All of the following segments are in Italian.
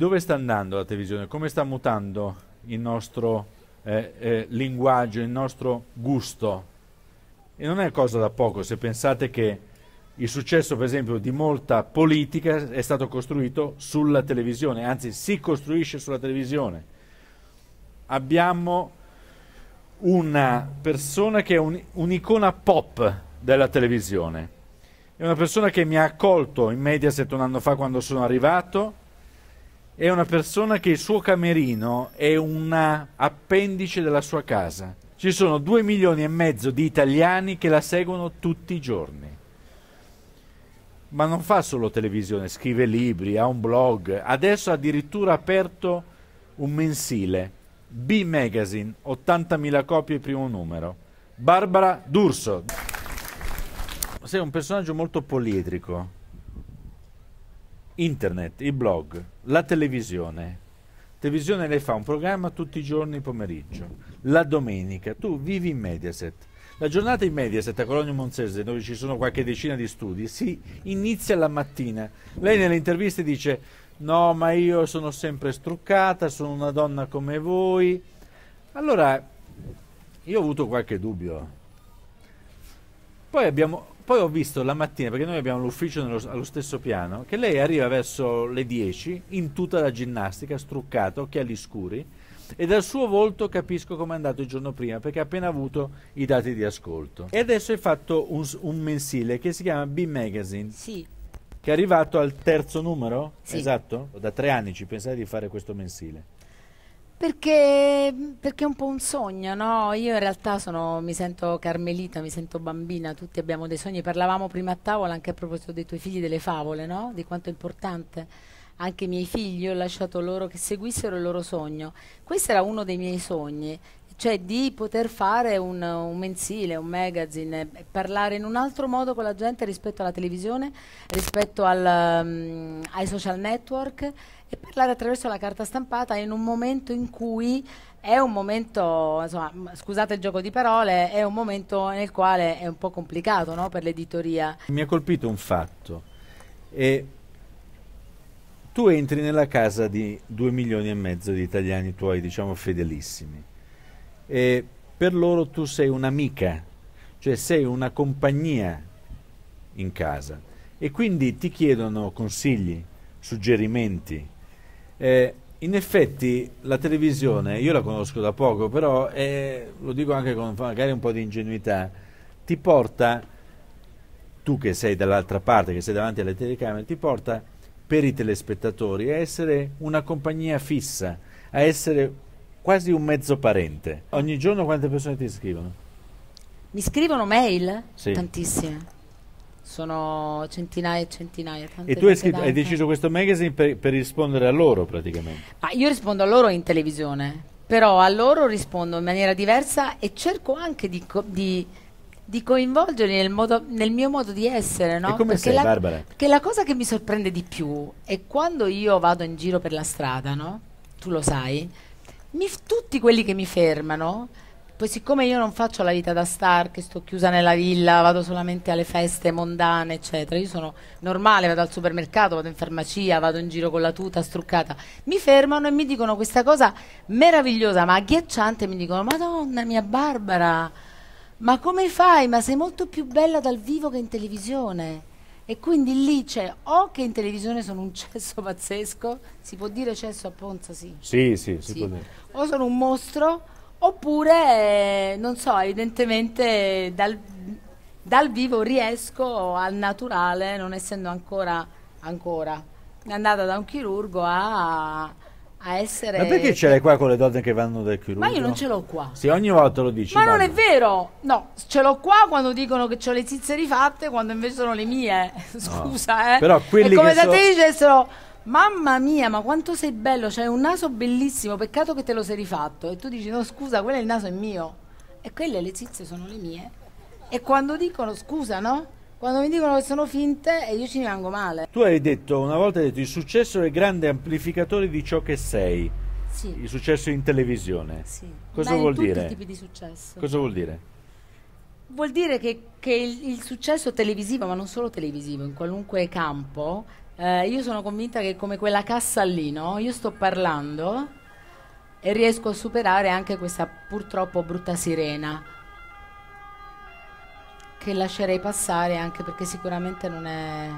Dove sta andando la televisione? Come sta mutando il nostro eh, eh, linguaggio, il nostro gusto? E non è cosa da poco se pensate che il successo, per esempio, di molta politica è stato costruito sulla televisione, anzi si costruisce sulla televisione. Abbiamo una persona che è un'icona pop della televisione. È una persona che mi ha accolto in Mediaset un anno fa quando sono arrivato, è una persona che il suo camerino è un appendice della sua casa. Ci sono due milioni e mezzo di italiani che la seguono tutti i giorni. Ma non fa solo televisione, scrive libri, ha un blog. Adesso ha addirittura aperto un mensile. B Magazine, 80.000 copie primo numero. Barbara D'Urso. Sei un personaggio molto poliedrico internet, i blog, la televisione. Televisione lei fa un programma tutti i giorni pomeriggio, la domenica, tu vivi in Mediaset. La giornata in Mediaset a Colonia Monzese, dove ci sono qualche decina di studi, si inizia la mattina. Lei nelle interviste dice: No, ma io sono sempre struccata, sono una donna come voi. Allora, io ho avuto qualche dubbio. Poi abbiamo poi ho visto la mattina, perché noi abbiamo l'ufficio nello, allo stesso piano, che lei arriva verso le 10 in tutta la ginnastica, struccata, occhiali scuri, e dal suo volto capisco come è andato il giorno prima, perché ha appena avuto i dati di ascolto. E adesso hai fatto un, un mensile che si chiama B-Magazine. Sì che è arrivato al terzo numero? Sì. Esatto? Da tre anni ci pensate di fare questo mensile. Perché, perché, è un po' un sogno, no? Io in realtà sono, mi sento carmelita, mi sento bambina, tutti abbiamo dei sogni. Parlavamo prima a tavola anche a proposito dei tuoi figli delle favole, no? Di quanto è importante. Anche i miei figli, ho lasciato loro che seguissero il loro sogno. Questo era uno dei miei sogni cioè di poter fare un, un mensile, un magazine, parlare in un altro modo con la gente rispetto alla televisione, rispetto al, um, ai social network e parlare attraverso la carta stampata in un momento in cui è un momento, insomma, scusate il gioco di parole, è un momento nel quale è un po' complicato no, per l'editoria. Mi ha colpito un fatto. E tu entri nella casa di due milioni e mezzo di italiani tuoi, diciamo fedelissimi eh, per loro tu sei un'amica, cioè sei una compagnia in casa e quindi ti chiedono consigli, suggerimenti. Eh, in effetti la televisione, io la conosco da poco, però eh, lo dico anche con magari un po' di ingenuità, ti porta, tu che sei dall'altra parte, che sei davanti alle telecamere, ti porta per i telespettatori a essere una compagnia fissa, a essere quasi un mezzo parente. Ogni giorno quante persone ti scrivono? Mi scrivono mail? Sì. Tantissime. Sono centinaia e centinaia. e tu hai, scritto, hai, deciso questo magazine per, per, rispondere a loro praticamente? Ma io rispondo a loro in televisione, però a loro rispondo in maniera diversa e cerco anche di, co di, di coinvolgerli nel, modo, nel, mio modo di essere. No? E come perché sei, la, Barbara? Perché la cosa che mi sorprende di più è quando io vado in giro per la strada, no? tu lo sai, mi, tutti quelli che mi fermano, poi siccome io non faccio la vita da star, che sto chiusa nella villa, vado solamente alle feste mondane, eccetera, io sono normale, vado al supermercato, vado in farmacia, vado in giro con la tuta struccata, mi fermano e mi dicono questa cosa meravigliosa, ma agghiacciante, mi dicono, Madonna mia Barbara, ma come fai? Ma sei molto più bella dal vivo che in televisione. E quindi lì c'è o che in televisione sono un cesso pazzesco, si può dire cesso a Ponza, sì. Sì, sì, si sì. può dire. O sono un mostro, oppure, eh, non so, evidentemente dal, dal vivo riesco al naturale, non essendo ancora, ancora andata da un chirurgo a a essere... Ma perché ce l'hai qua con le donne che vanno dal chirurgo? Ma io non ce l'ho qua. Se ogni volta lo dici... Ma non è vero! No, ce l'ho qua quando dicono che ho le zizze rifatte, quando invece sono le mie. Scusa, no. eh. Però quelli è come se so... te dicessero... Mamma mia, ma quanto sei bello, c'hai un naso bellissimo, peccato che te lo sei rifatto. E tu dici, no scusa, quello è il naso è mio. E quelle le zizze sono le mie. E quando dicono, scusa, no? Quando mi dicono che sono finte e eh, io ci rimango male. Tu hai detto, una volta hai detto, il successo è il grande amplificatore di ciò che sei. Sì. Il successo in televisione. Sì. Cosa Ma vuol tutti dire? Tutti i tipi di successo. Cosa vuol dire? Vuol dire che, che il, il, successo televisivo, ma non solo televisivo, in qualunque campo, eh, io sono convinta che come quella cassa lì, no? Io sto parlando e riesco a superare anche questa purtroppo brutta sirena che lascerei passare anche perché sicuramente non è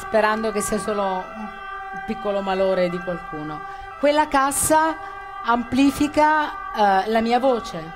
sperando che sia solo un piccolo malore di qualcuno quella cassa amplifica eh, la mia voce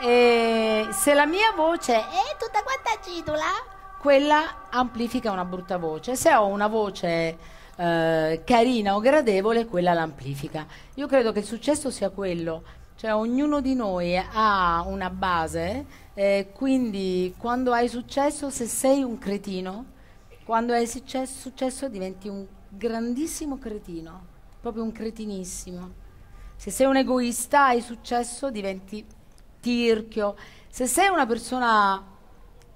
e se la mia voce è tutta quanta acidula quella amplifica una brutta voce se ho una voce eh, carina o gradevole quella l'amplifica io credo che il successo sia quello cioè ognuno di noi ha una base, eh, quindi quando hai successo, se sei un cretino, quando hai successo, successo diventi un grandissimo cretino, proprio un cretinissimo. Se sei un egoista, hai successo, diventi tirchio. Se sei una persona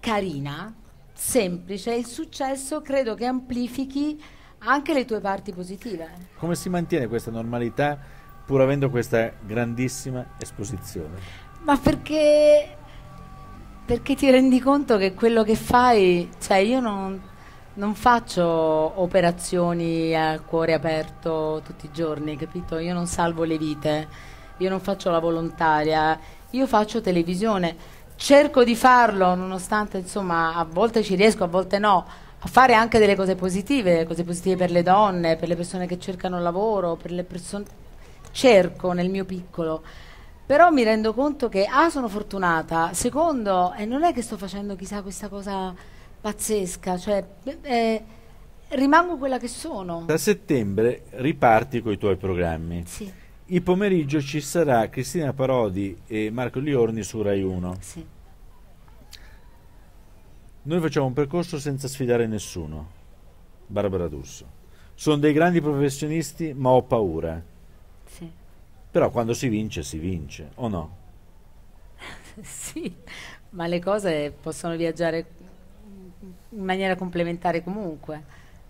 carina, semplice, il successo credo che amplifichi anche le tue parti positive. Come si mantiene questa normalità? pur avendo questa grandissima esposizione? Ma perché, perché ti rendi conto che quello che fai, cioè io non, non faccio operazioni a cuore aperto tutti i giorni, capito? Io non salvo le vite, io non faccio la volontaria, io faccio televisione. Cerco di farlo, nonostante insomma a volte ci riesco, a volte no, a fare anche delle cose positive, cose positive per le donne, per le persone che cercano lavoro, per le persone cerco nel mio piccolo. Però mi rendo conto che, ah, sono fortunata. Secondo, eh, non è che sto facendo chissà questa cosa pazzesca, cioè eh, rimango quella che sono. Da settembre riparti con i tuoi programmi. Sì. Il pomeriggio ci sarà Cristina Parodi e Marco Liorni su Rai 1. Sì. Noi facciamo un percorso senza sfidare nessuno. Barbara D'Urso. Sono dei grandi professionisti, ma ho paura. Sì. Però quando si vince, si vince, o no? sì, ma le cose possono viaggiare in maniera complementare comunque,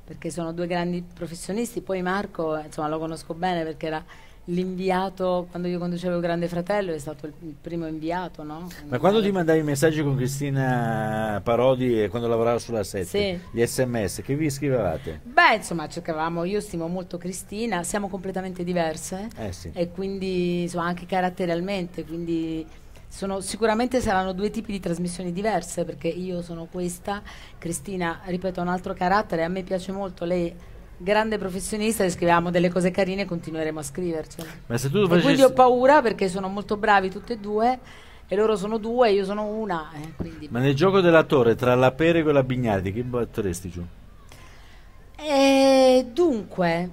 perché sono due grandi professionisti. Poi Marco, insomma, lo conosco bene perché era l'inviato, quando io conducevo il Grande Fratello, è stato il, il primo inviato, no? Ma quando ti mandavi i messaggi con Cristina Parodi e quando lavorava sulla 7, sì. gli sms, che vi scrivevate? Beh, insomma, cercavamo, io stimo molto Cristina, siamo completamente diverse eh sì. e quindi insomma, anche caratterialmente, quindi sono, sicuramente saranno due tipi di trasmissioni diverse perché io sono questa, Cristina, ripeto, ha un altro carattere, a me piace molto, lei grande professionista e scriviamo delle cose carine e continueremo a scriverci. Facessi... Quindi ho paura perché sono molto bravi tutti e due e loro sono due e io sono una. Eh, Ma nel gioco dell'attore, tra la pere e quella Bignardi, chi batteresti giù? E eh, dunque,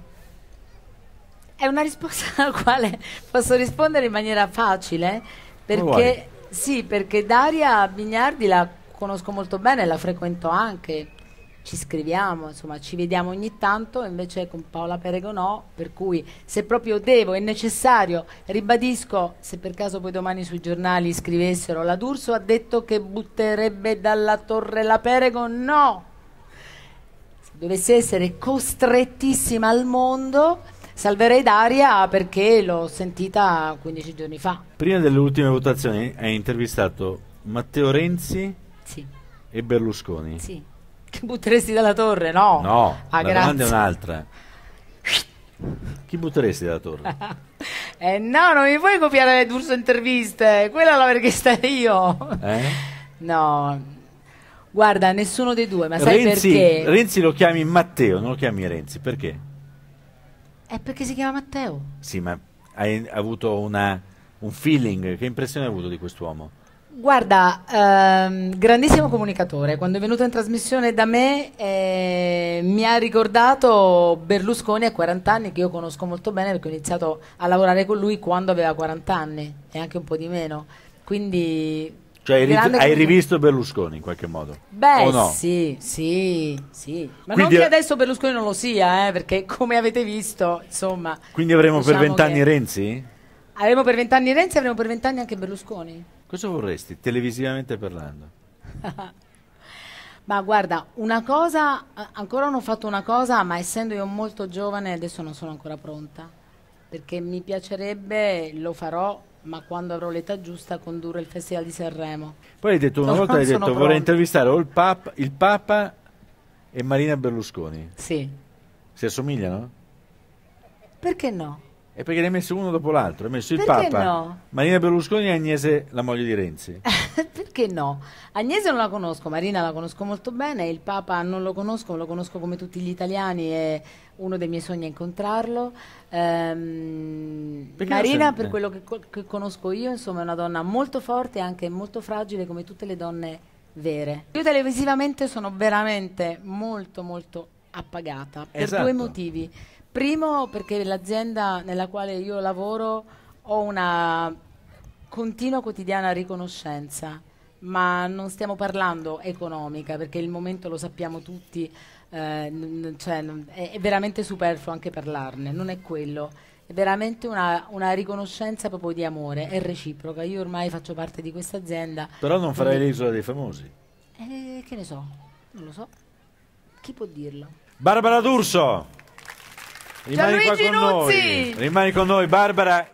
è una risposta alla quale posso rispondere in maniera facile perché, sì, perché Daria Bignardi la conosco molto bene la frequento anche ci scriviamo, insomma ci vediamo ogni tanto, invece con Paola Perego no, per cui se proprio devo, è necessario, ribadisco, se per caso poi domani sui giornali scrivessero, la D'Urso ha detto che butterebbe dalla torre la Perego, no! Se dovesse essere costrettissima al mondo, salverei Daria perché l'ho sentita 15 giorni fa. Prima delle ultime votazioni hai intervistato Matteo Renzi sì. e Berlusconi. Sì. Che butteresti dalla torre? No. No, ah, la domanda è un'altra. Chi butteresti dalla torre? eh no, non mi puoi copiare le D'Urso interviste, quella l'avrei chiesta io. Eh? No. Guarda, nessuno dei due, ma sai Renzi, perché? Renzi lo chiami Matteo, non lo chiami Renzi, perché? È perché si chiama Matteo. Sì, ma hai avuto una, un feeling, che impressione hai avuto di quest'uomo? Guarda, ehm, grandissimo comunicatore, quando è venuto in trasmissione da me eh, mi ha ricordato Berlusconi a 40 anni, che io conosco molto bene perché ho iniziato a lavorare con lui quando aveva 40 anni e anche un po' di meno. Quindi... Cioè hai, hai rivisto Berlusconi in qualche modo? Beh, no? sì, sì, sì. Ma Quindi non che adesso Berlusconi non lo sia, eh, perché come avete visto, insomma... Quindi avremo diciamo per 20 anni Renzi? Avremo per 20 anni Renzi e avremo per 20 anni anche Berlusconi. Cosa vorresti, televisivamente parlando? Ma guarda, una cosa, ancora non ho fatto una cosa, ma essendo io molto giovane adesso non sono ancora pronta, perché mi piacerebbe, lo farò, ma quando avrò l'età giusta condurre il Festival di Sanremo. Poi hai detto una volta, hai detto pronta. vorrei intervistare il Papa, il Papa e Marina Berlusconi. Sì. Si assomigliano? Perché no? È perché ne hai messo uno dopo l'altro, hai messo il Papa, no? Marina Berlusconi e Agnese, la moglie di Renzi. perché no? Agnese non la conosco, Marina la conosco molto bene, il Papa non lo conosco, lo conosco come tutti gli italiani è uno dei miei sogni è incontrarlo. Ehm, Marina, per quello che, che conosco io, insomma è una donna molto forte e anche molto fragile come tutte le donne vere. Io televisivamente sono veramente molto molto appagata per due esatto. motivi. Primo perché l'azienda nella quale io lavoro ho una continua quotidiana riconoscenza, ma non stiamo parlando economica perché il momento lo sappiamo tutti, eh, cioè, è, veramente superfluo anche parlarne, non è quello è veramente una, una, riconoscenza proprio di amore, è reciproca. Io ormai faccio parte di questa azienda. Però non farai l'isola dei famosi. Eh, che ne so, non lo so. Chi può dirlo? Barbara D'Urso! Rimani Gianluigi Nuzzi! Rimani con noi, Barbara.